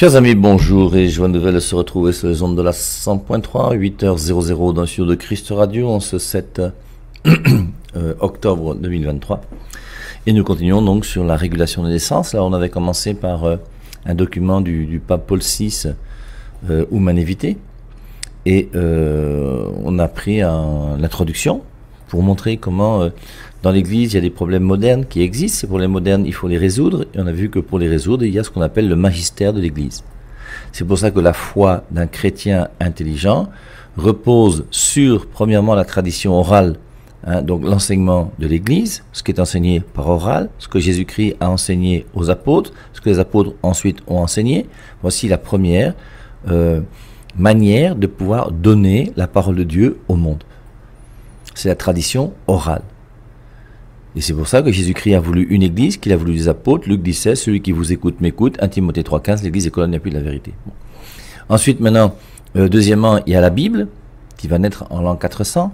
Chers amis, bonjour et je joie nouvelle se retrouver sur les ondes de la 100.3, 8h00 dans le studio de Christ Radio en ce 7 euh, octobre 2023. Et nous continuons donc sur la régulation des naissances. Là, on avait commencé par euh, un document du, du, pape Paul VI, euh, et euh, on a pris l'introduction pour montrer comment euh, dans l'Église, il y a des problèmes modernes qui existent. Ces problèmes modernes, il faut les résoudre. Et on a vu que pour les résoudre, il y a ce qu'on appelle le magistère de l'Église. C'est pour ça que la foi d'un chrétien intelligent repose sur, premièrement, la tradition orale, hein, donc l'enseignement de l'Église, ce qui est enseigné par oral, ce que Jésus-Christ a enseigné aux apôtres, ce que les apôtres ensuite ont enseigné. Voici la première euh, manière de pouvoir donner la parole de Dieu au monde c'est la tradition orale. Et c'est pour ça que Jésus-Christ a voulu une église, qu'il a voulu des apôtres. Luc 16, celui qui vous écoute m'écoute. 1 Timothée 3,15, l'église est colonne plus de la vérité. Ensuite, maintenant, euh, deuxièmement, il y a la Bible, qui va naître en l'an 400.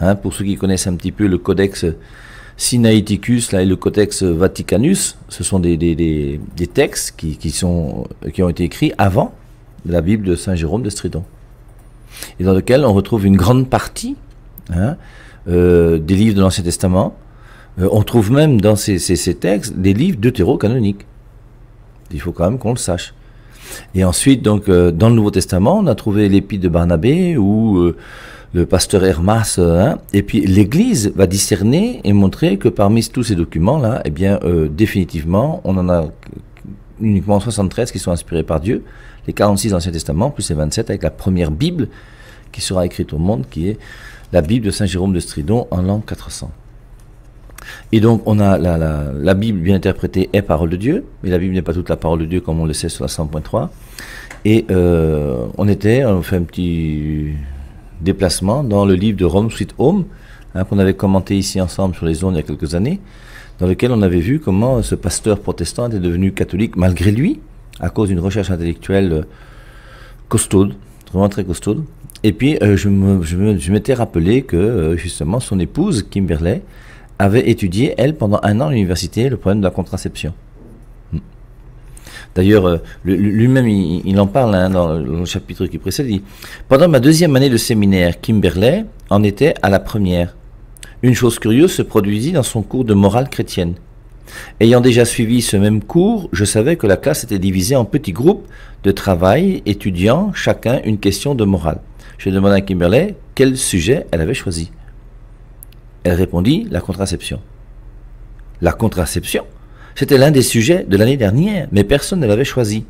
Hein, pour ceux qui connaissent un petit peu le codex Sinaiticus et le codex Vaticanus, ce sont des, textes qui, qui ont été écrits avant la Bible de Saint Jérôme de Stridon. Et dans lequel on retrouve une grande partie Hein, euh, des livres de l'Ancien Testament. Euh, on trouve même dans ces, ces, textes des livres deutéro-canoniques. Il faut quand même qu'on le sache. Et ensuite, donc, euh, dans le Nouveau Testament, on a trouvé l'épître de Barnabé ou le pasteur Hermas. Hein. et puis, l'Église va discerner et montrer que parmi tous ces documents-là, eh bien, définitivement, on en a uniquement 73 qui sont inspirés par Dieu, les 46 Anciens Testament plus les 27 avec la première Bible qui sera écrite au monde, qui est la Bible de Saint Jérôme de Stridon en l'an 400. Et donc, on a la, Bible bien interprétée est parole de Dieu, mais la Bible n'est pas toute la parole de Dieu comme on le sait sur la 100.3. Et euh, on était, on fait un petit déplacement dans le livre de Rome Sweet Home, hein, qu'on avait commenté ici ensemble sur les zones il y a quelques années, dans lequel on avait vu comment ce pasteur protestant était devenu catholique malgré lui, à cause d'une recherche intellectuelle euh, costaude, vraiment très costaude. Et puis, euh, je, m'étais rappelé que, euh, justement, son épouse, Kimberley, avait étudié, elle, pendant un an à l'université, le problème de la contraception. Hmm. D'ailleurs, euh, lui-même, il, en parle hein, dans le chapitre qui précède. dit, Pendant ma deuxième année de séminaire, Kimberley en était à la première. Une chose curieuse se produisit dans son cours de morale chrétienne. Ayant déjà suivi ce même cours, je savais que la classe était divisée en petits groupes de travail étudiant chacun une question de morale. Je demandé à Kimberley quel sujet elle avait choisi. Elle répondit la contraception. La contraception C'était l'un des sujets de l'année dernière, mais personne ne l'avait choisi.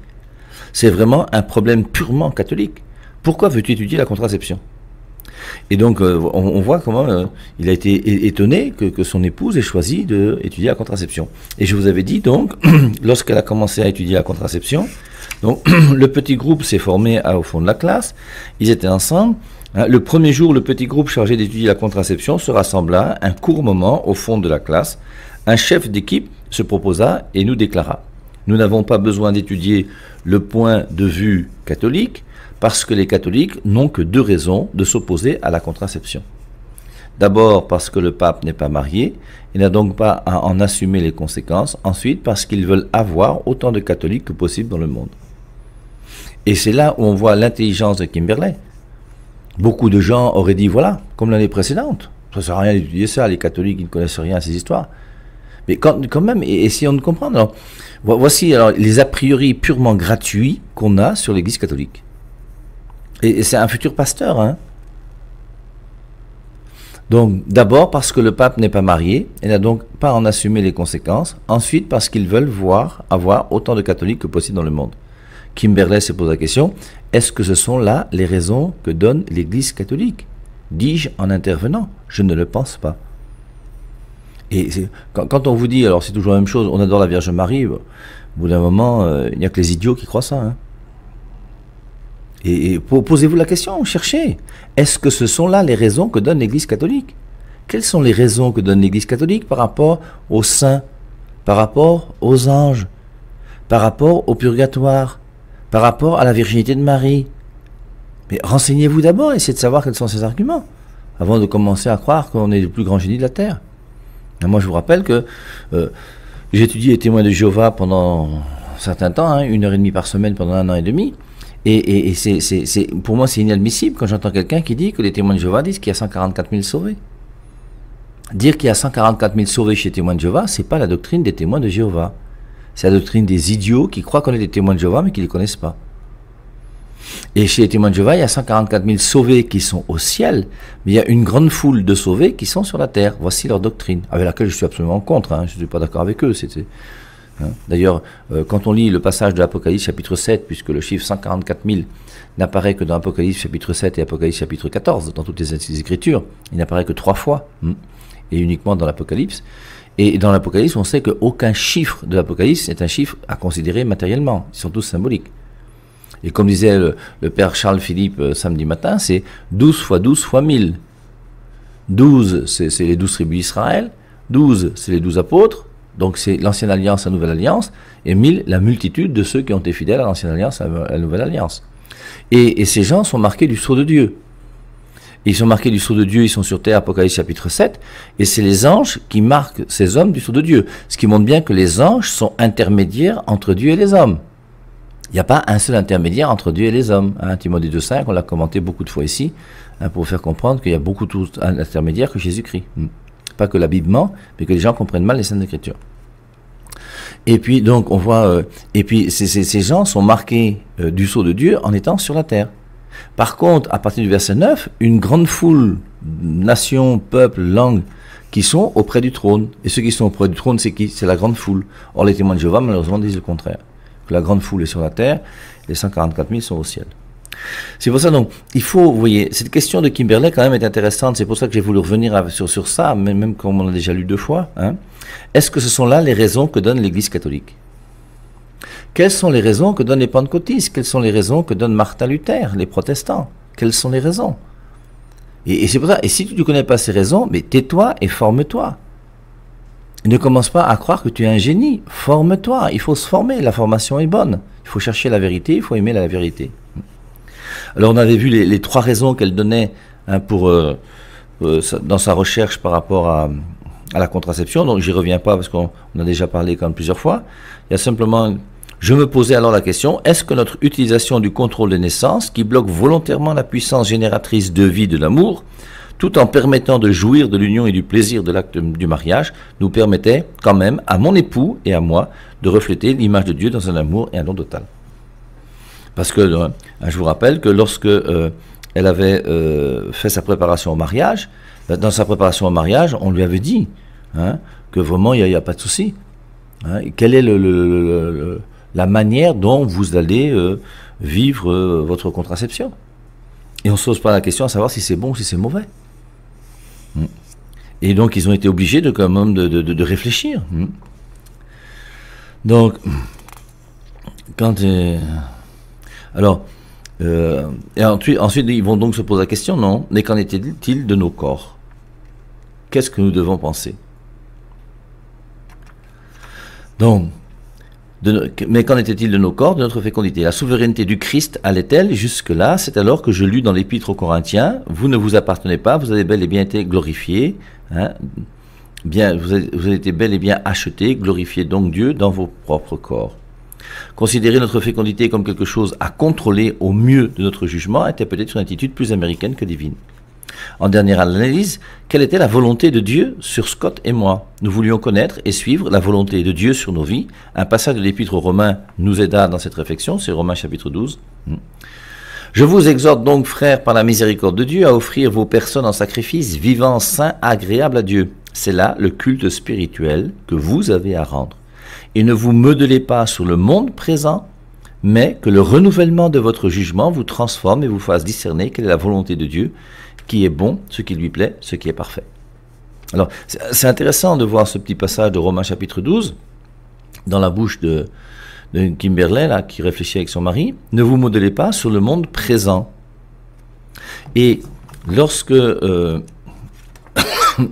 C'est vraiment un problème purement catholique. Pourquoi veux-tu étudier la contraception et donc, euh, on, voit comment euh, il a été étonné que, son épouse ait choisi d'étudier la contraception. Et je vous avais dit, donc, lorsqu'elle a commencé à étudier la contraception, le petit groupe s'est formé au fond de la classe, ils étaient ensemble. Hein. le premier jour, le petit groupe chargé d'étudier la contraception se rassembla un court moment au fond de la classe. Un chef d'équipe se proposa et nous déclara Nous n'avons pas besoin d'étudier le point de vue catholique, parce que les catholiques n'ont que deux raisons de s'opposer à la contraception. D'abord parce que le pape n'est pas marié, il n'a donc pas à en assumer les conséquences. Ensuite parce qu'ils veulent avoir autant de catholiques que possible dans le monde. Et c'est là où on voit l'intelligence de Kimberley. Beaucoup de gens auraient dit, voilà, comme l'année précédente, ça ne sert à rien d'étudier ça, les catholiques ne connaissent rien à ces histoires. Mais quand, même, essayons de comprendre. voici les a priori purement gratuits qu'on a sur l'Église catholique. Et, c'est un futur pasteur. Hein. Donc d'abord parce que le pape n'est pas marié et n'a donc pas en assumer les conséquences. Ensuite parce qu'ils veulent voir avoir autant de catholiques que possible dans le monde. Kimberley se pose la question, est-ce que ce sont là les raisons que donne l'Église catholique Dis-je en intervenant, je ne le pense pas. Et quand, on vous dit, alors c'est toujours la même chose, on adore la Vierge Marie, au bout d'un moment, euh, il n'y a que les idiots qui croient ça. Hein. Et, posez-vous la question, cherchez. Est-ce que ce sont là les raisons que donne l'Église catholique Quelles sont les raisons que donne l'Église catholique par rapport aux saints, par rapport aux anges, par rapport au purgatoire, par rapport à la virginité de Marie Mais renseignez-vous d'abord, essayez de savoir quels sont ces arguments, avant de commencer à croire qu'on est le plus grand génie de la Terre. moi, je vous rappelle que euh, j'étudie les témoins de Jéhovah pendant un certain temps, hein, une heure et demie par semaine pendant un an et demi. Et, c'est, pour moi, c'est inadmissible quand j'entends quelqu'un qui dit que les témoins de Jéhovah disent qu'il y a 144 000 sauvés. Dire qu'il y a 144 000 sauvés chez les témoins de Jéhovah, c'est pas la doctrine des témoins de Jéhovah. C'est la doctrine des idiots qui croient qu'on est des témoins de Jéhovah mais qui ne les connaissent pas. Et chez les témoins de Jéhovah, il y a 144 000 sauvés qui sont au ciel, mais il y a une grande foule de sauvés qui sont sur la terre. Voici leur doctrine, avec laquelle je suis absolument contre. Hein. Je ne suis pas d'accord avec eux. Hein. D'ailleurs, euh, quand on lit le passage de l'Apocalypse chapitre 7, puisque le chiffre 144 000 n'apparaît que dans l'Apocalypse chapitre 7 et Apocalypse chapitre 14, dans toutes les Écritures, il n'apparaît que trois fois, hmm, et uniquement dans l'Apocalypse. Et dans l'Apocalypse, on sait qu'aucun chiffre de l'Apocalypse n'est un chiffre à considérer matériellement, ils sont tous symboliques. Et comme disait le, père Charles Philippe euh, samedi matin, c'est 12 fois 12 fois 1000. 12, c'est les 12 tribus d'Israël, 12, c'est les 12 apôtres, donc c'est l'ancienne alliance, la nouvelle alliance, et mille, la multitude de ceux qui ont été fidèles à l'ancienne alliance, à la nouvelle alliance. Et, ces gens sont marqués du sceau de Dieu. Ils sont marqués du sceau de Dieu, ils sont sur terre, Apocalypse chapitre 7, et c'est les anges qui marquent ces hommes du sceau de Dieu. Ce qui montre bien que les anges sont intermédiaires entre Dieu et les hommes. Il n'y a pas un seul intermédiaire entre Dieu et les hommes. Hein, Timothée 2.5, on l'a commenté beaucoup de fois ici, hein, pour faire comprendre qu'il y a beaucoup d'intermédiaires que Jésus-Christ. Hmm pas que la mais que les gens comprennent mal les scènes d'écriture. Et puis donc on voit, euh, et puis ces, ces, gens sont marqués euh, du sceau de Dieu en étant sur la terre. Par contre, à partir du verset 9, une grande foule, nations, peuples, langues, qui sont auprès du trône. Et ceux qui sont auprès du trône, c'est qui C'est la grande foule. Or, les témoins de Jéhovah, malheureusement, disent le contraire. la grande foule est sur la terre, les 144 000 sont au ciel. C'est pour ça, donc, il faut, vous voyez, cette question de Kimberley, quand même, est intéressante. C'est pour ça que j'ai voulu revenir sur, ça, même, même comme on l'a déjà lu deux fois. Hein. Est-ce que ce sont là les raisons que donne l'Église catholique Quelles sont les raisons que donnent les pentecôtistes Quelles sont les raisons que donnent Martin Luther, les protestants Quelles sont les raisons Et, et c'est pour ça, et si tu ne connais pas ces raisons, mais tais-toi et forme-toi. Ne commence pas à croire que tu es un génie. Forme-toi. Il faut se former. La formation est bonne. Il faut chercher la vérité. Il faut aimer la vérité. Alors on avait vu les, trois raisons qu'elle donnait hein, pour, euh, euh, dans sa recherche par rapport à, la contraception, donc j'y reviens pas parce qu'on a déjà parlé quand même plusieurs fois. Il y a simplement, je me posais alors la question, est-ce que notre utilisation du contrôle des naissances, qui bloque volontairement la puissance génératrice de vie de l'amour, tout en permettant de jouir de l'union et du plaisir de l'acte du mariage, nous permettait quand même à mon époux et à moi de refléter l'image de Dieu dans un amour et un don total. Parce que euh, je vous rappelle que lorsque euh, elle avait euh, fait sa préparation au mariage, bah, dans sa préparation au mariage, on lui avait dit hein, que vraiment il n'y a, pas de souci. Hein. quelle est le, la manière dont vous allez vivre votre contraception Et on ne se pose pas la question à savoir si c'est bon ou si c'est mauvais. Hmm. Et donc ils ont été obligés de quand même de, réfléchir. Hmm. Donc, quand alors, euh, et ensuite, ensuite, ils vont donc se poser la question, non, mais qu'en était-il de nos corps Qu'est-ce que nous devons penser Donc, mais qu'en était-il de nos corps, de notre fécondité La souveraineté du Christ allait-elle jusque-là C'est alors que je lus dans l'Épître aux Corinthiens, vous ne vous appartenez pas, vous avez bel et bien été glorifiés, hein, bien, vous avez, été bel et bien achetés, glorifiez donc Dieu dans vos propres corps. Considérer notre fécondité comme quelque chose à contrôler au mieux de notre jugement était peut-être une attitude plus américaine que divine. En dernière analyse, quelle était la volonté de Dieu sur Scott et moi Nous voulions connaître et suivre la volonté de Dieu sur nos vies. Un passage de l'Épître aux Romains nous aida dans cette réflexion, c'est Romains chapitre 12. Hmm. Je vous exhorte donc, frères, par la miséricorde de Dieu, à offrir vos personnes en sacrifice vivant, saint, agréable à Dieu. C'est là le culte spirituel que vous avez à rendre et ne vous modelez pas sur le monde présent, mais que le renouvellement de votre jugement vous transforme et vous fasse discerner quelle est la volonté de Dieu, qui est bon, ce qui lui plaît, ce qui est parfait. Alors, c'est intéressant de voir ce petit passage de Romains chapitre 12, dans la bouche de, Kimberley, là, qui réfléchit avec son mari. Ne vous modelez pas sur le monde présent. Et lorsque euh,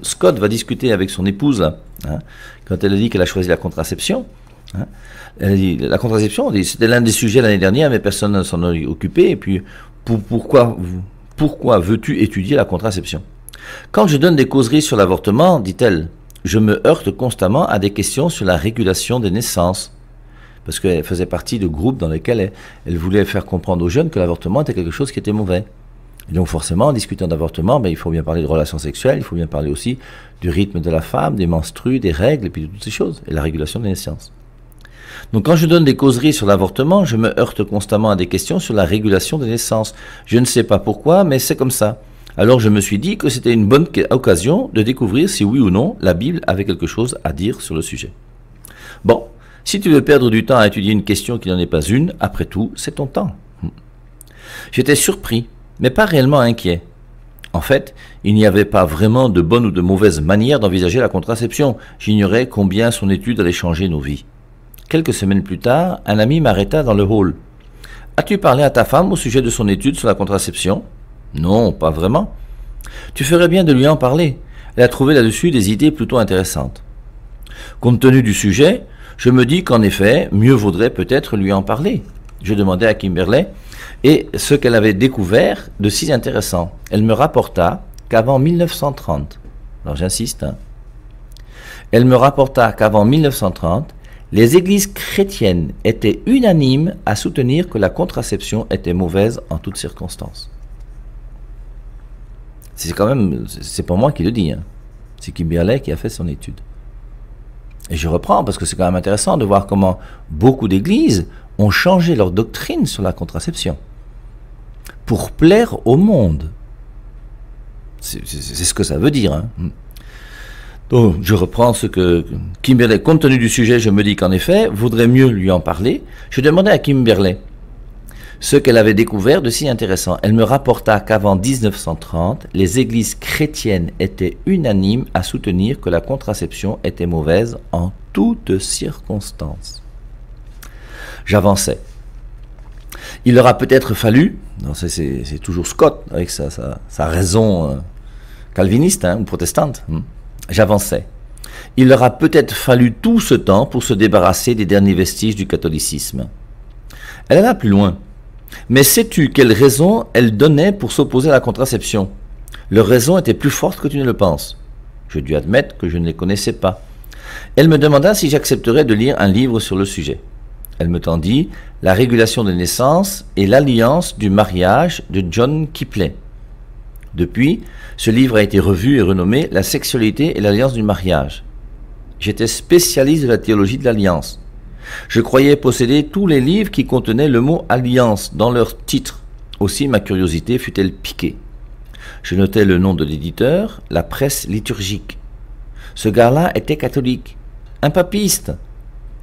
Scott va discuter avec son épouse, Hein. Quand elle a dit qu'elle a choisi la contraception, hein, elle la contraception, c'était l'un des sujets l'année dernière, mais personne ne s'en est occupé. Et puis, pourquoi, pourquoi veux-tu étudier la contraception Quand je donne des causeries sur l'avortement, dit-elle, je me heurte constamment à des questions sur la régulation des naissances parce qu'elle faisait partie de groupes dans lesquels elle, voulait faire comprendre aux jeunes que l'avortement était quelque chose qui était mauvais donc forcément, en discutant d'avortement, ben, il faut bien parler de relations sexuelles, il faut bien parler aussi du rythme de la femme, des menstrues, des règles, et puis de toutes ces choses, et la régulation des naissances. Donc quand je donne des causeries sur l'avortement, je me heurte constamment à des questions sur la régulation des naissances. Je ne sais pas pourquoi, mais c'est comme ça. Alors je me suis dit que c'était une bonne occasion de découvrir si oui ou non la Bible avait quelque chose à dire sur le sujet. Bon, si tu veux perdre du temps à étudier une question qui n'en est pas une, après tout, c'est ton temps. J'étais surpris mais pas réellement inquiet. En fait, il n'y avait pas vraiment de bonne ou de mauvaise manière d'envisager la contraception. J'ignorais combien son étude allait changer nos vies. Quelques semaines plus tard, un ami m'arrêta dans le hall. As-tu parlé à ta femme au sujet de son étude sur la contraception Non, pas vraiment. Tu ferais bien de lui en parler. Elle a trouvé là-dessus des idées plutôt intéressantes. Compte tenu du sujet, je me dis qu'en effet, mieux vaudrait peut-être lui en parler. Je demandais à Kimberley et ce qu'elle avait découvert de si intéressant. Elle me rapporta qu'avant 1930, alors j'insiste, hein, elle me rapporta qu'avant 1930, les églises chrétiennes étaient unanimes à soutenir que la contraception était mauvaise en toutes circonstances. C'est quand même, c'est pas moi qui le dis, hein. c'est Kimberley qui a fait son étude. Et je reprends parce que c'est quand même intéressant de voir comment beaucoup d'églises ont changé leur doctrine sur la contraception pour plaire au monde. C'est ce que ça veut dire. Hein. Donc, je reprends ce que Kimberley, compte tenu du sujet, je me dis qu'en effet, voudrait mieux lui en parler. Je demandais à Kimberley ce qu'elle avait découvert de si intéressant. Elle me rapporta qu'avant 1930, les églises chrétiennes étaient unanimes à soutenir que la contraception était mauvaise en toutes circonstances j'avançais. Il leur a peut-être fallu, c'est toujours Scott avec sa, raison euh, calviniste hein, ou protestante, hmm, j'avançais. Il leur a peut-être fallu tout ce temps pour se débarrasser des derniers vestiges du catholicisme. Elle alla plus loin. Mais sais-tu quelles raisons elle donnait pour s'opposer à la contraception Leur raison était plus forte que tu ne le penses. Je dois admettre que je ne les connaissais pas. Elle me demanda si j'accepterais de lire un livre sur le sujet. Elle me tendit La régulation des naissances et l'alliance du mariage de John Kipling. Depuis, ce livre a été revu et renommé La sexualité et l'alliance du mariage. J'étais spécialiste de la théologie de l'alliance. Je croyais posséder tous les livres qui contenaient le mot alliance dans leur titre. Aussi ma curiosité fut-elle piquée. Je notai le nom de l'éditeur, la presse liturgique. Ce gars-là était catholique, un papiste,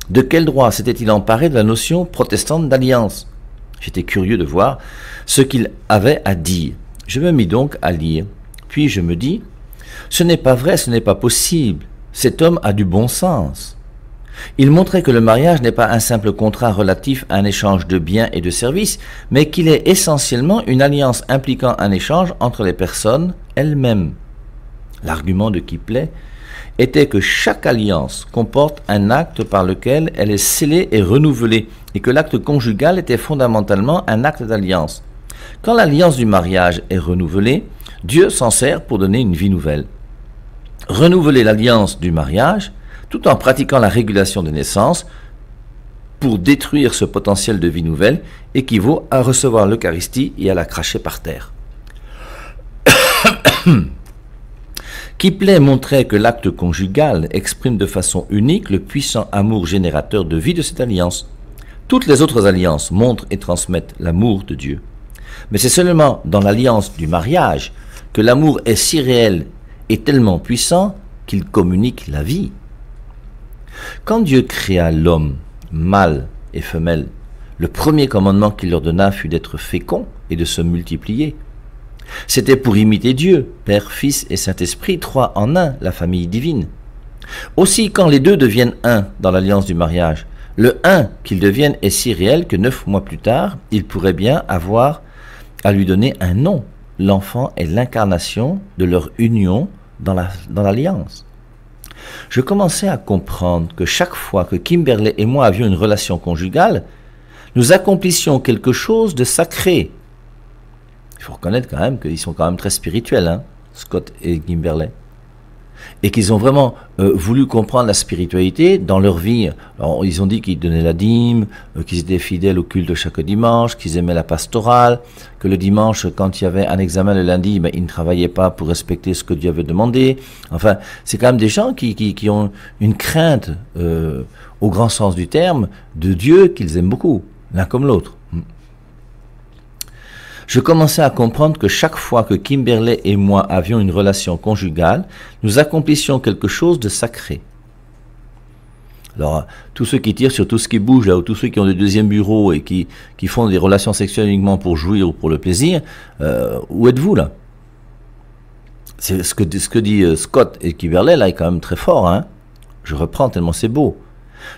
de quel droit s'était-il emparé de la notion protestante d'alliance J'étais curieux de voir ce qu'il avait à dire. Je me mis donc à lire. Puis je me dis, ce n'est pas vrai, ce n'est pas possible. Cet homme a du bon sens. Il montrait que le mariage n'est pas un simple contrat relatif à un échange de biens et de services, mais qu'il est essentiellement une alliance impliquant un échange entre les personnes elles-mêmes. L'argument de qui plaît était que chaque alliance comporte un acte par lequel elle est scellée et renouvelée, et que l'acte conjugal était fondamentalement un acte d'alliance. Quand l'alliance du mariage est renouvelée, Dieu s'en sert pour donner une vie nouvelle. Renouveler l'alliance du mariage, tout en pratiquant la régulation des naissances, pour détruire ce potentiel de vie nouvelle, équivaut à recevoir l'Eucharistie et à la cracher par terre plaît montrait que l'acte conjugal exprime de façon unique le puissant amour générateur de vie de cette alliance. Toutes les autres alliances montrent et transmettent l'amour de Dieu. Mais c'est seulement dans l'alliance du mariage que l'amour est si réel et tellement puissant qu'il communique la vie. Quand Dieu créa l'homme, mâle et femelle, le premier commandement qu'il leur donna fut d'être féconds et de se multiplier. C'était pour imiter Dieu, Père, Fils et Saint-Esprit, trois en un, la famille divine. Aussi, quand les deux deviennent un dans l'alliance du mariage, le un qu'ils deviennent est si réel que neuf mois plus tard, ils pourraient bien avoir à lui donner un nom. L'enfant est l'incarnation de leur union dans l'alliance. je commençais à comprendre que chaque fois que Kimberley et moi avions une relation conjugale, nous accomplissions quelque chose de sacré il faut reconnaître quand même qu'ils sont quand même très spirituels, hein, Scott et Gimberley. Et qu'ils ont vraiment euh, voulu comprendre la spiritualité dans leur vie. ils ont dit qu'ils donnaient la dîme, euh, qu'ils étaient fidèles au culte chaque dimanche, qu'ils aimaient la pastorale, que le dimanche, quand il y avait un examen le lundi, ben, ils ne travaillaient pas pour respecter ce que Dieu avait demandé. Enfin, c'est quand même des gens qui, ont une crainte, euh, au grand sens du terme, de Dieu qu'ils aiment beaucoup, l'un comme l'autre je commençais à comprendre que chaque fois que Kimberley et moi avions une relation conjugale, nous accomplissions quelque chose de sacré. Alors, tous ceux qui tirent sur tout ce qui bouge, là, ou tous ceux qui ont des deuxième bureaux et qui, qui font des relations sexuelles uniquement pour jouir ou pour le plaisir, euh, où êtes-vous là C'est ce que, ce que dit euh, Scott et Kimberley, là, est quand même très fort. Hein je reprends tellement c'est beau.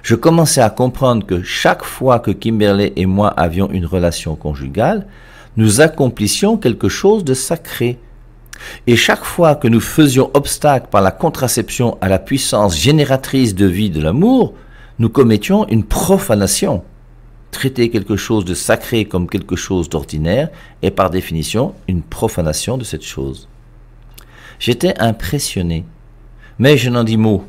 Je commençais à comprendre que chaque fois que Kimberley et moi avions une relation conjugale, nous accomplissions quelque chose de sacré. Et chaque fois que nous faisions obstacle par la contraception à la puissance génératrice de vie de l'amour, nous commettions une profanation. Traiter quelque chose de sacré comme quelque chose d'ordinaire est par définition une profanation de cette chose. J'étais impressionné, mais je n'en dis mot.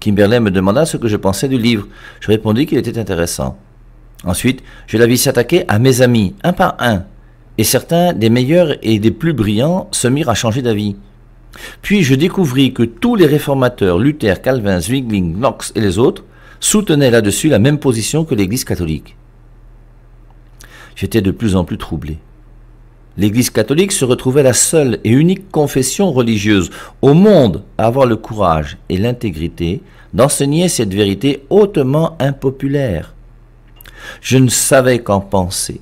Kimberley me demanda ce que je pensais du livre. Je répondis qu'il était intéressant. Ensuite, je la vis s'attaquer à mes amis, un par un, et certains des meilleurs et des plus brillants se mirent à changer d'avis. Puis je découvris que tous les réformateurs, Luther, Calvin, Zwingli, Knox et les autres, soutenaient là-dessus la même position que l'Église catholique. J'étais de plus en plus troublé. L'Église catholique se retrouvait la seule et unique confession religieuse au monde à avoir le courage et l'intégrité d'enseigner cette vérité hautement impopulaire. Je ne savais qu'en penser.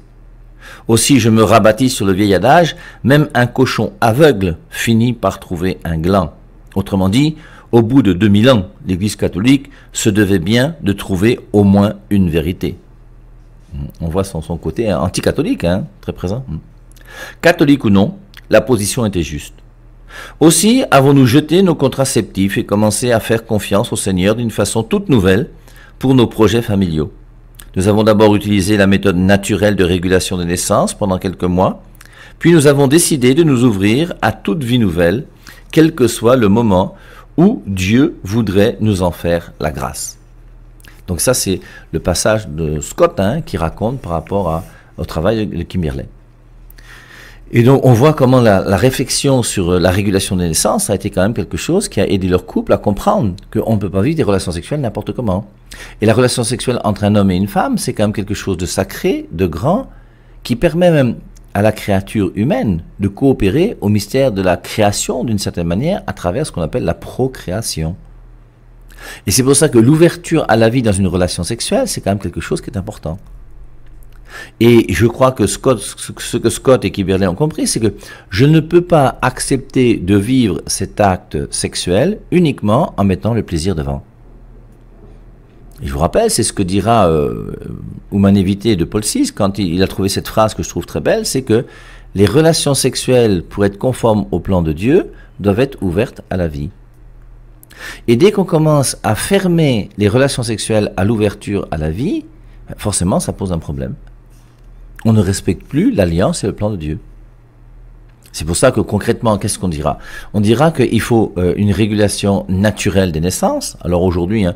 Aussi je me rabattis sur le vieil adage, même un cochon aveugle finit par trouver un gland. Autrement dit, au bout de 2000 ans, l'Église catholique se devait bien de trouver au moins une vérité. On voit son, côté anticatholique, hein, très présent. Catholique ou non, la position était juste. Aussi avons-nous jeté nos contraceptifs et commencé à faire confiance au Seigneur d'une façon toute nouvelle pour nos projets familiaux. Nous avons d'abord utilisé la méthode naturelle de régulation de naissance pendant quelques mois, puis nous avons décidé de nous ouvrir à toute vie nouvelle, quel que soit le moment où Dieu voudrait nous en faire la grâce. Donc ça, c'est le passage de Scott hein, qui raconte par rapport au travail de Kimberley. Et donc, on voit comment la, réflexion sur euh, la régulation des naissances a été quand même quelque chose qui a aidé leur couple à comprendre qu'on ne peut pas vivre des relations sexuelles n'importe comment. Et la relation sexuelle entre un homme et une femme, c'est quand même quelque chose de sacré, de grand, qui permet même à la créature humaine de coopérer au mystère de la création d'une certaine manière à travers ce qu'on appelle la procréation. Et c'est pour ça que l'ouverture à la vie dans une relation sexuelle, c'est quand même quelque chose qui est important. Et je crois que Scott, ce que Scott et Kiberley ont compris, c'est que je ne peux pas accepter de vivre cet acte sexuel uniquement en mettant le plaisir devant. je vous rappelle, c'est ce que dira euh, de Paul VI quand il a trouvé cette phrase que je trouve très belle, c'est que les relations sexuelles, pour être conformes au plan de Dieu, doivent être ouvertes à la vie. Et dès qu'on commence à fermer les relations sexuelles à l'ouverture à la vie, forcément, ça pose un problème on ne respecte plus l'alliance et le plan de Dieu. C'est pour ça que concrètement, qu'est-ce qu'on dira On dira qu'il faut euh, une régulation naturelle des naissances. Alors aujourd'hui, hein,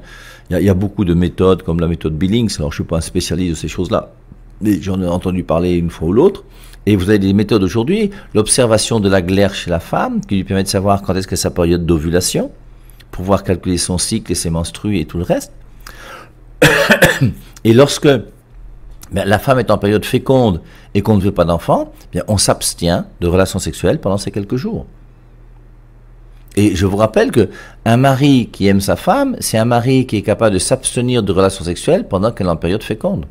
il y, a beaucoup de méthodes comme la méthode Billings. Alors je suis pas un spécialiste de ces choses-là, mais j'en ai entendu parler une fois ou l'autre. Et vous avez des méthodes aujourd'hui, l'observation de la glaire chez la femme, qui lui permet de savoir quand est-ce que sa période d'ovulation, pour pouvoir calculer son cycle et ses menstrues et tout le reste. et lorsque la femme est en période féconde et qu'on ne veut pas d'enfant, eh on s'abstient de relations sexuelles pendant ces quelques jours. Et je vous rappelle que un mari qui aime sa femme, c'est un mari qui est capable de s'abstenir de relations sexuelles pendant qu'elle est en période féconde.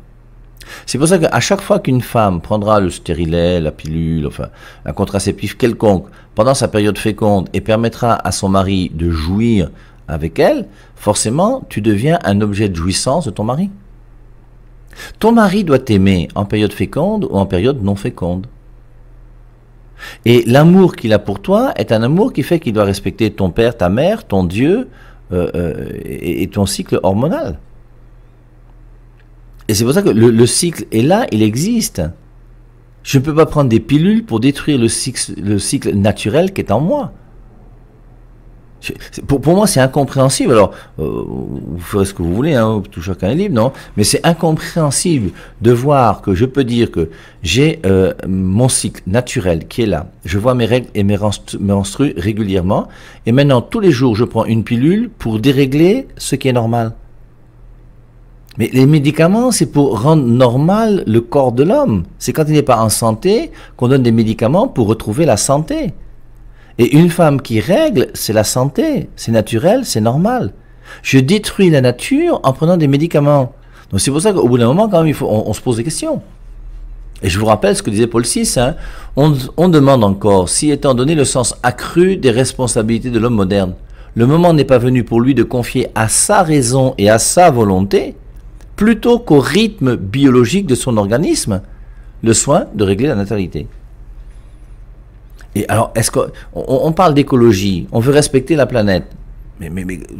C'est pour ça qu'à chaque fois qu'une femme prendra le stérilet, la pilule, enfin un contraceptif quelconque pendant sa période féconde et permettra à son mari de jouir avec elle, forcément tu deviens un objet de jouissance de ton mari. Ton mari doit t'aimer en période féconde ou en période non féconde. Et l'amour qu'il a pour toi est un amour qui fait qu'il doit respecter ton père, ta mère, ton Dieu euh, euh, et, ton cycle hormonal. Et c'est pour ça que le, cycle est là, il existe. Je ne peux pas prendre des pilules pour détruire le cycle naturel qui est en moi. Pour, moi, c'est incompréhensible. Alors, euh, vous ferez ce que vous voulez, hein, tout chacun est libre, non Mais c'est incompréhensible de voir que je peux dire que j'ai euh, mon cycle naturel qui est là. Je vois mes règles et mes menstrues régulièrement. Et maintenant, tous les jours, je prends une pilule pour dérégler ce qui est normal. Mais les médicaments, c'est pour rendre normal le corps de l'homme. C'est quand il n'est pas en santé qu'on donne des médicaments pour retrouver la santé. Et une femme qui règle, c'est la santé, c'est naturel, c'est normal. Je détruis la nature en prenant des médicaments. Donc c'est pour ça qu'au bout d'un moment, quand même, faut, on, se pose des questions. Et je vous rappelle ce que disait Paul VI, hein. on demande encore si étant donné le sens accru des responsabilités de l'homme moderne, le moment n'est pas venu pour lui de confier à sa raison et à sa volonté, plutôt qu'au rythme biologique de son organisme, le soin de régler la natalité alors, est-ce qu'on on parle d'écologie, on veut respecter la planète, mais,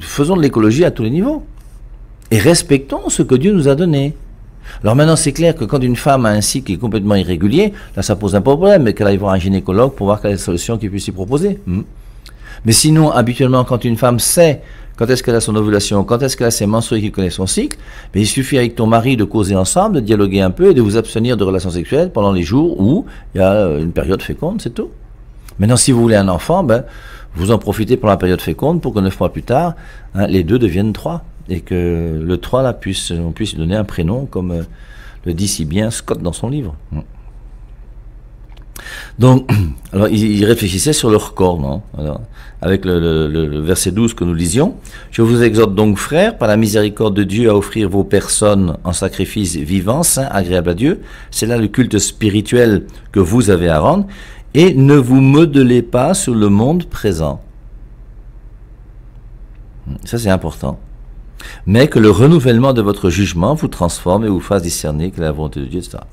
faisons de l'écologie à tous les niveaux. Et respectons ce que Dieu nous a donné. Alors maintenant, c'est clair que quand une femme a un cycle qui est complètement irrégulier, là, ça pose un problème, mais qu'elle aille voir un gynécologue pour voir quelle est la solution qu'il puisse y proposer. Hmm. Mais sinon, habituellement, quand une femme sait quand est-ce qu'elle a son ovulation, quand est-ce qu'elle a ses menstrues et qu'elle connaît son cycle, ben, il suffit avec ton mari de causer ensemble, de dialoguer un peu et de vous abstenir de relations sexuelles pendant les jours où il y a une période féconde, c'est tout. Maintenant, si vous voulez un enfant, ben, vous en profitez pour la période féconde pour que neuf mois plus tard, hein, les deux deviennent trois et que le trois là puisse, on puisse donner un prénom comme euh, le dit si bien Scott dans son livre. Mm. Donc, alors il, réfléchissait sur leur corps, non Avec le, verset 12 que nous lisions, je vous exhorte donc, frères, par la miséricorde de Dieu, à offrir vos personnes en sacrifice vivant, saint, agréable à Dieu. C'est là le culte spirituel que vous avez à rendre et ne vous modelez pas sur le monde présent. Ça, c'est important. Mais que le renouvellement de votre jugement vous transforme et vous fasse discerner que la volonté de Dieu, est là.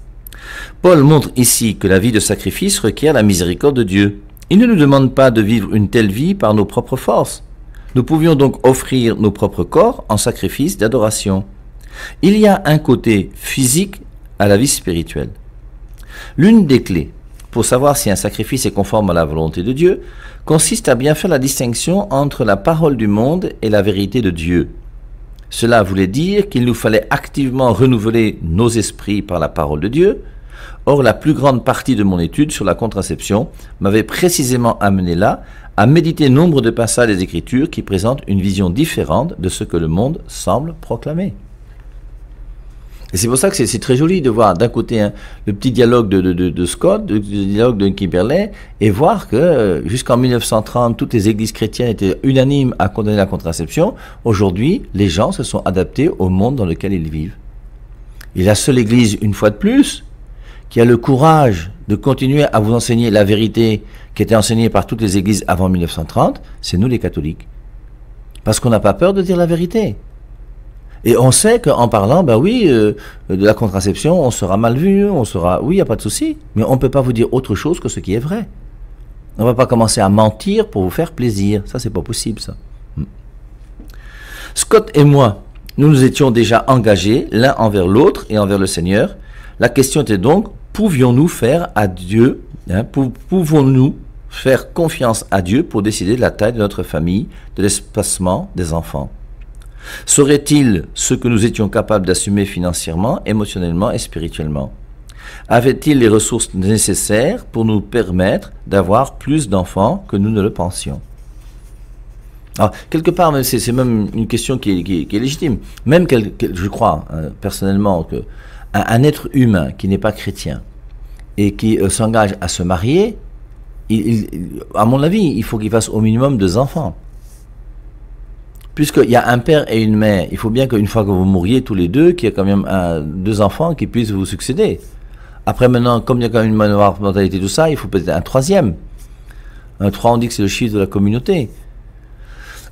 Paul montre ici que la vie de sacrifice requiert la miséricorde de Dieu. Il ne nous demande pas de vivre une telle vie par nos propres forces. Nous pouvions donc offrir nos propres corps en sacrifice d'adoration. Il y a un côté physique à la vie spirituelle. L'une des clés pour savoir si un sacrifice est conforme à la volonté de Dieu, consiste à bien faire la distinction entre la parole du monde et la vérité de Dieu. Cela voulait dire qu'il nous fallait activement renouveler nos esprits par la parole de Dieu. Or, la plus grande partie de mon étude sur la contraception m'avait précisément amené là à méditer nombre de passages des Écritures qui présentent une vision différente de ce que le monde semble proclamer. Et c'est pour ça que c'est très joli de voir d'un côté hein, le petit dialogue de, de Scott, le dialogue de Kimberley, et voir que euh, jusqu'en 1930, toutes les églises chrétiennes étaient unanimes à condamner la contraception. Aujourd'hui, les gens se sont adaptés au monde dans lequel ils vivent. Et la seule église, une fois de plus, qui a le courage de continuer à vous enseigner la vérité qui était enseignée par toutes les églises avant 1930, c'est nous les catholiques. Parce qu'on n'a pas peur de dire la vérité. Et on sait qu'en parlant, ben oui, euh, de la contraception, on sera mal vu, on sera, oui, il n'y a pas de souci, mais on ne peut pas vous dire autre chose que ce qui est vrai. On ne va pas commencer à mentir pour vous faire plaisir. Ça, c'est pas possible, ça. Hmm. Scott et moi, nous nous étions déjà engagés l'un envers l'autre et envers le Seigneur. La question était donc, pouvions-nous faire à Dieu, hein, pouvons-nous faire confiance à Dieu pour décider de la taille de notre famille, de l'espacement des enfants Serait il ce que nous étions capables d'assumer financièrement, émotionnellement et spirituellement Avait-il les ressources nécessaires pour nous permettre d'avoir plus d'enfants que nous ne le pensions alors, quelque part, c'est même une question qui est, légitime. Même, je crois, hein, personnellement, que un, être humain qui n'est pas chrétien et qui euh, s'engage à se marier, à mon avis, il faut qu'il fasse au minimum deux enfants puisqu'il y a un père et une mère, il faut bien qu'une fois que vous mouriez tous les deux, qu'il y ait quand même deux enfants qui puissent vous succéder. Après maintenant, comme il y a quand même une mentalité tout ça, il faut peut-être un troisième. Un trois, on dit que c'est le chiffre de la communauté.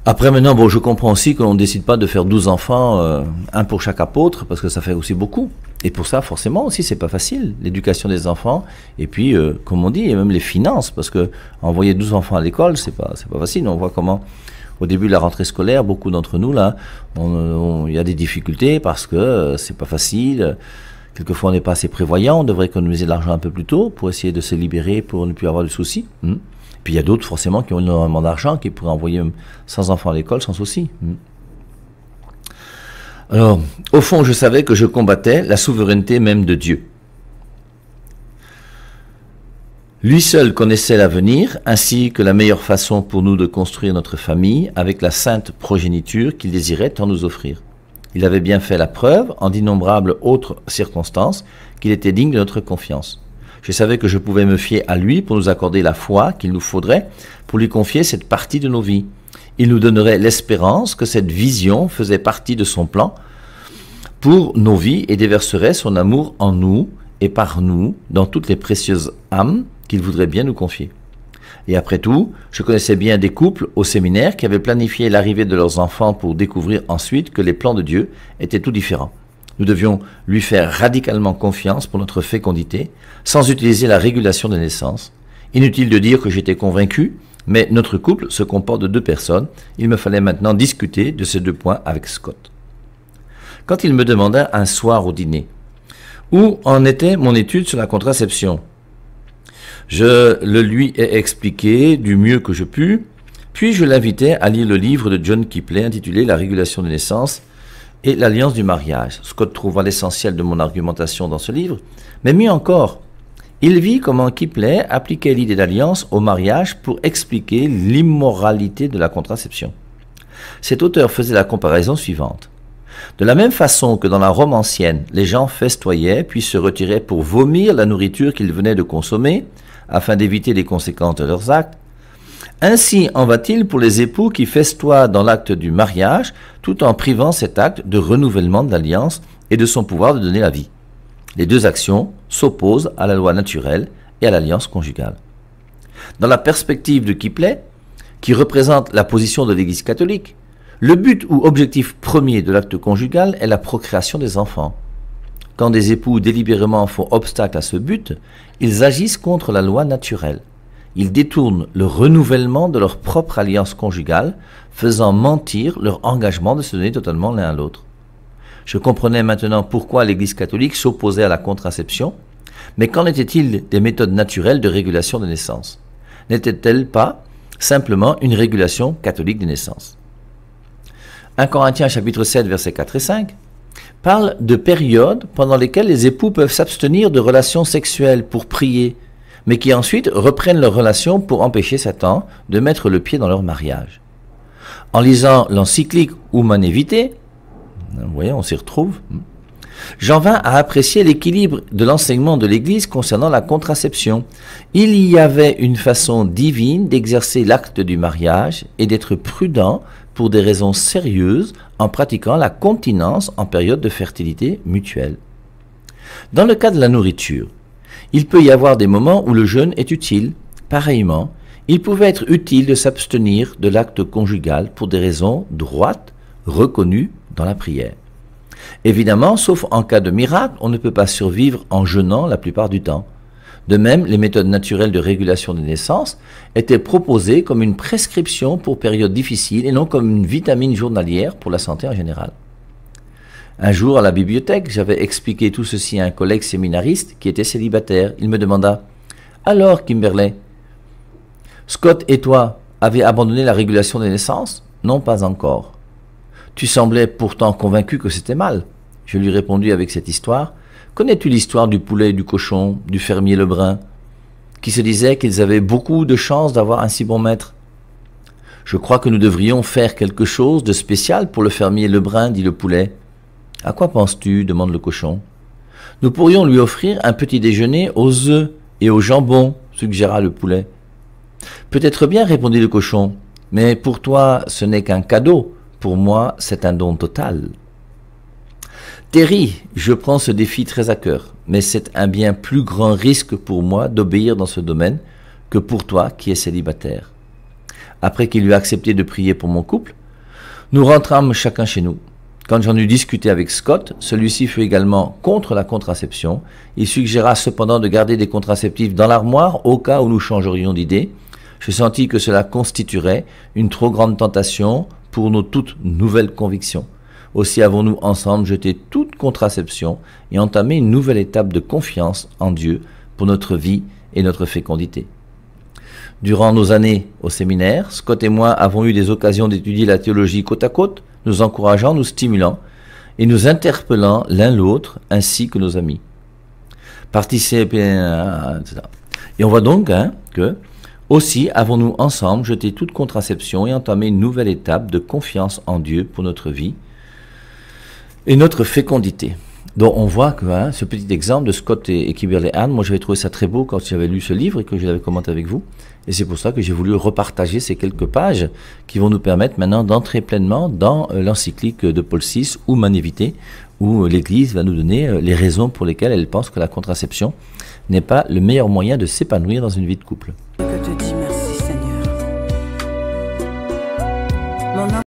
Après maintenant, bon, je comprends aussi qu'on ne décide pas de faire douze enfants, euh, un pour chaque apôtre, parce que ça fait aussi beaucoup. Et pour ça, forcément aussi, c'est pas facile, l'éducation des enfants, et puis, euh, comme on dit, et même les finances, parce que envoyer douze enfants à l'école, c'est pas, c'est pas facile. On voit comment au début de la rentrée scolaire, beaucoup d'entre nous, là, il y a des difficultés parce que euh, c'est pas facile. Quelquefois, on n'est pas assez prévoyant. On devrait économiser de l'argent un peu plus tôt pour essayer de se libérer, pour ne plus avoir de soucis. Hmm. Puis il y a d'autres, forcément, qui ont énormément d'argent, qui pourraient envoyer sans enfants à l'école sans souci. Hmm. Alors, au fond, je savais que je combattais la souveraineté même de Dieu. Lui seul connaissait l'avenir, ainsi que la meilleure façon pour nous de construire notre famille avec la sainte progéniture qu'il désirait tant nous offrir. Il avait bien fait la preuve, en d'innombrables autres circonstances, qu'il était digne de notre confiance. Je savais que je pouvais me fier à lui pour nous accorder la foi qu'il nous faudrait pour lui confier cette partie de nos vies. Il nous donnerait l'espérance que cette vision faisait partie de son plan pour nos vies et déverserait son amour en nous et par nous dans toutes les précieuses âmes qu'il voudrait bien nous confier. Et après tout, je connaissais bien des couples au séminaire qui avaient planifié l'arrivée de leurs enfants pour découvrir ensuite que les plans de Dieu étaient tout différents. Nous devions lui faire radicalement confiance pour notre fécondité, sans utiliser la régulation des naissances. Inutile de dire que j'étais convaincu, mais notre couple se comporte de deux personnes. Il me fallait maintenant discuter de ces deux points avec Scott. Quand il me demanda un soir au dîner, où en était mon étude sur la contraception je le lui ai expliqué du mieux que je pus, puis je l'invitais à lire le livre de John Kipling intitulé La régulation des naissances et l'alliance du mariage. Scott trouva l'essentiel de mon argumentation dans ce livre, mais mieux encore, il vit comment Kipling appliquait l'idée d'alliance au mariage pour expliquer l'immoralité de la contraception. Cet auteur faisait la comparaison suivante. De la même façon que dans la Rome ancienne, les gens festoyaient puis se retiraient pour vomir la nourriture qu'ils venaient de consommer, afin d'éviter les conséquences de leurs actes. Ainsi en va-t-il pour les époux qui festoient dans l'acte du mariage tout en privant cet acte de renouvellement de l'alliance et de son pouvoir de donner la vie. Les deux actions s'opposent à la loi naturelle et à l'alliance conjugale. Dans la perspective de Kipley, qui représente la position de l'Église catholique, le but ou objectif premier de l'acte conjugal est la procréation des enfants. Quand des époux délibérément font obstacle à ce but, ils agissent contre la loi naturelle. Ils détournent le renouvellement de leur propre alliance conjugale, faisant mentir leur engagement de se donner totalement l'un à l'autre. Je comprenais maintenant pourquoi l'Église catholique s'opposait à la contraception, mais qu'en était-il des méthodes naturelles de régulation des naissances N'était-elle pas simplement une régulation catholique des naissances 1 Corinthiens chapitre 7 versets 4 et 5 parle de périodes pendant lesquelles les époux peuvent s'abstenir de relations sexuelles pour prier, mais qui ensuite reprennent leurs relations pour empêcher Satan de mettre le pied dans leur mariage. En lisant l'encyclique ou vous voyez, on s'y retrouve, vins a apprécié l'équilibre de l'enseignement de l'Église concernant la contraception. Il y avait une façon divine d'exercer l'acte du mariage et d'être prudent pour des raisons sérieuses en pratiquant la continence en période de fertilité mutuelle. Dans le cas de la nourriture, il peut y avoir des moments où le jeûne est utile. Pareillement, il pouvait être utile de s'abstenir de l'acte conjugal pour des raisons droites reconnues dans la prière. Évidemment, sauf en cas de miracle, on ne peut pas survivre en jeûnant la plupart du temps. De même, les méthodes naturelles de régulation des naissances étaient proposées comme une prescription pour périodes difficiles et non comme une vitamine journalière pour la santé en général. Un jour, à la bibliothèque, j'avais expliqué tout ceci à un collègue séminariste qui était célibataire. Il me demanda Alors, Kimberley, Scott et toi avez abandonné la régulation des naissances Non, pas encore. Tu semblais pourtant convaincu que c'était mal. Je lui répondis avec cette histoire. Connais-tu l'histoire du poulet et du cochon, du fermier Lebrun, qui se disait qu'ils avaient beaucoup de chance d'avoir un si bon maître Je crois que nous devrions faire quelque chose de spécial pour le fermier Lebrun, dit le poulet. À quoi penses-tu demande le cochon. Nous pourrions lui offrir un petit déjeuner aux œufs et au jambon, suggéra le poulet. Peut-être bien, répondit le cochon, mais pour toi ce n'est qu'un cadeau, pour moi, c'est un don total. Terry, je prends ce défi très à cœur, mais c'est un bien plus grand risque pour moi d'obéir dans ce domaine que pour toi qui es célibataire. Après qu'il eut accepté de prier pour mon couple, nous rentrâmes chacun chez nous. Quand j'en eus discuté avec Scott, celui-ci fut également contre la contraception. Il suggéra cependant de garder des contraceptifs dans l'armoire au cas où nous changerions d'idée. Je sentis que cela constituerait une trop grande tentation pour nos toutes nouvelles convictions. Aussi avons-nous ensemble jeté toute contraception et entamé une nouvelle étape de confiance en Dieu pour notre vie et notre fécondité. Durant nos années au séminaire, Scott et moi avons eu des occasions d'étudier la théologie côte à côte, nous encourageant, nous stimulant et nous interpellant l'un l'autre ainsi que nos amis. Participer, etc. Euh, et on voit donc hein, que aussi avons-nous ensemble jeté toute contraception et entamé une nouvelle étape de confiance en Dieu pour notre vie et notre fécondité. Donc on voit que hein, ce petit exemple de Scott et, et Anne, moi j'avais trouvé ça très beau quand j'avais lu ce livre et que je l'avais commenté avec vous. Et c'est pour ça que j'ai voulu repartager ces quelques pages qui vont nous permettre maintenant d'entrer pleinement dans euh, l'encyclique de Paul VI, ou Manévité, où euh, l'Église va nous donner euh, les raisons pour lesquelles elle pense que la contraception n'est pas le meilleur moyen de s'épanouir dans une vie de couple.